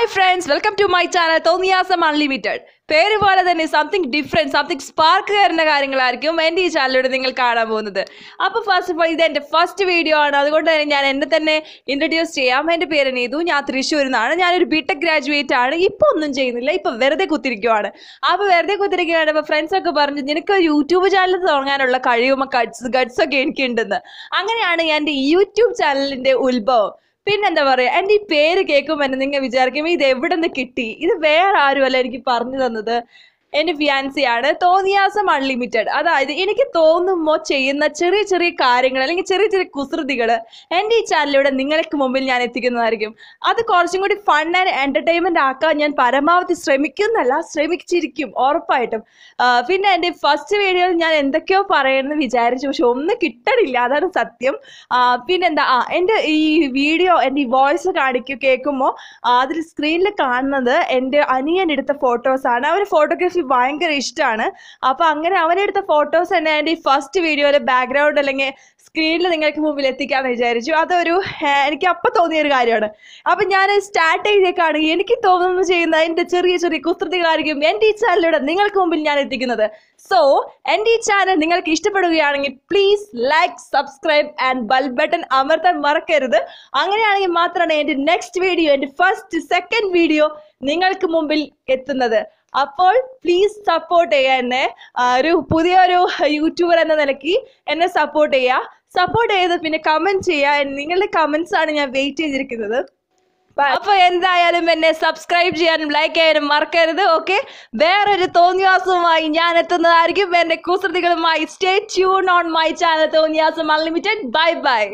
hi friends welcome to my channel Thonniyasam unlimited പേര് പോലെ തന്നെ സംതിങ് ഡിഫറെൻറ്റ് സംതിങ് സ്പാർക്ക് കയറുന്ന കാര്യങ്ങളായിരിക്കും എൻ്റെ ഈ ചാനലിലൂടെ നിങ്ങൾ കാണാൻ പോകുന്നത് അപ്പോൾ ഫസ്റ്റ് ഓഫ് ഓൾ ഇത് എൻ്റെ ഫസ്റ്റ് വീഡിയോ ആണ് അതുകൊണ്ട് തന്നെ ഞാൻ എന്നെ തന്നെ ഇൻട്രൊഡ്യൂസ് ചെയ്യാം എൻ്റെ പേര് നീതു ഞാൻ തൃശ്ശൂരിൽ നിന്നാണ് ഞാനൊരു ബിടെക് ഗ്രാജുവേറ്റ് ആണ് ഇപ്പോൾ ഒന്നും ചെയ്യുന്നില്ല ഇപ്പോൾ വെറുതെ കുത്തിരിക്കുവാണ് അപ്പോൾ വെറുതെ കുത്തിരിക്കുകയാണ് അപ്പോൾ ഫ്രണ്ട്സൊക്കെ പറഞ്ഞു നിനക്ക് യൂട്യൂബ് ചാനൽ തുടങ്ങാനുള്ള കഴിവും ഗഡ്സ് ഗഡ്സൊക്കെ എനിക്കുണ്ടെന്ന് അങ്ങനെയാണ് എൻ്റെ യൂട്യൂബ് ചാനലിൻ്റെ ഉത്ഭവം പിന്നെന്താ പറയാ എന്റെ ഈ പേര് കേൾക്കുമ്പോൾ തന്നെ നിങ്ങൾ വിചാരിക്കും ഇത് എവിടെ നിന്ന് കിട്ടി ഇത് വേറെ ആരുമല്ല എനിക്ക് പറഞ്ഞു തന്നത് എൻ്റെ ഫിയാൻസിയാണ് തോന്നിയാസം അൺലിമിറ്റഡ് അതായത് എനിക്ക് തോന്നുമ്പോൾ ചെയ്യുന്ന ചെറിയ ചെറിയ കാര്യങ്ങൾ അല്ലെങ്കിൽ ചെറിയ ചെറിയ കുസൃതികൾ എൻ്റെ ഈ ചാനലിലൂടെ നിങ്ങൾക്ക് മുമ്പിൽ ഞാൻ എത്തിക്കുന്നതായിരിക്കും അത് കുറച്ചും കൂടി ഫൺ ആൻഡ് എൻ്റർടൈൻമെൻ്റ് ആക്കാൻ ഞാൻ പരമാവധി ശ്രമിക്കുന്നല്ല ശ്രമിച്ചിരിക്കും ഉറപ്പായിട്ടും പിന്നെ എൻ്റെ ഫസ്റ്റ് വീഡിയോയിൽ ഞാൻ എന്തൊക്കെയോ പറയണമെന്ന് വിചാരിച്ചു പക്ഷെ ഒന്നും കിട്ടണില്ല അതാണ് സത്യം പിന്നെന്താ ആ എൻ്റെ ഈ വീഡിയോ എൻ്റെ ഈ വോയിസ് കാണിക്കുക കേൾക്കുമ്പോൾ അതിൽ സ്ക്രീനിൽ കാണുന്നത് എൻ്റെ അനിയൻ എടുത്ത ഫോട്ടോസാണ് അവർ ഫോട്ടോഗ്രാഫി ഫോട്ടോഗ്രാഫി ഭയങ്കര ഇഷ്ടമാണ് അപ്പോൾ അങ്ങനെ അവനെടുത്ത ഫോട്ടോസ് തന്നെ എൻ്റെ ഈ ഫസ്റ്റ് വീഡിയോയിലെ ബാക്ക്ഗ്രൗണ്ട് അല്ലെങ്കിൽ സ്ക്രീനിൽ നിങ്ങൾക്ക് മുമ്പിൽ എത്തിക്കാമെന്ന് വിചാരിച്ചു അതൊരു എനിക്ക് അപ്പം തോന്നിയൊരു കാര്യമാണ് അപ്പം ഞാൻ സ്റ്റാർട്ട് ചെയ്തേക്കാണ് എനിക്ക് തോന്നുന്നു ചെയ്യുന്ന എൻ്റെ ചെറിയ ചെറിയ കുസൃതികളായിരിക്കും എൻ്റെ ഈ ചാനലിലൂടെ നിങ്ങൾക്ക് മുമ്പിൽ ഞാൻ എത്തിക്കുന്നത് സോ എൻ്റെ ഈ ചാനൽ നിങ്ങൾക്ക് ഇഷ്ടപ്പെടുകയാണെങ്കിൽ please like subscribe and bell button അമർത്താൻ മറക്കരുത് അങ്ങനെയാണെങ്കിൽ മാത്രമാണ് എൻ്റെ നെക്സ്റ്റ് വീഡിയോ എൻ്റെ ഫസ്റ്റ് സെക്കൻഡ് വീഡിയോ നിങ്ങൾക്ക് മുമ്പിൽ എത്തുന്നത് അപ്പോൾ പ്ലീസ് സപ്പോർട്ട് ചെയ്യുക എന്നെ ഒരു പുതിയൊരു യൂട്യൂബർ എന്ന നിലയ്ക്ക് എന്നെ സപ്പോർട്ട് ചെയ്യുക സപ്പോർട്ട് ചെയ്ത് പിന്നെ കമൻറ്റ് ചെയ്യുക നിങ്ങളുടെ കമൻസ് ആണ് ഞാൻ വെയിറ്റ് ചെയ്തിരിക്കുന്നത് അപ്പൊ എന്തായാലും എന്നെ സബ്സ്ക്രൈബ് ചെയ്യാനും ലൈക്ക് ചെയ്യാനും മറക്കരുത് ഓക്കെ വേറൊരു തോന്നിയാസവുമായി ഞാൻ എത്തുന്നതായിരിക്കും എന്റെ കുസൃതികളുമായി stay tune on my channel Thonniyasam unlimited bye by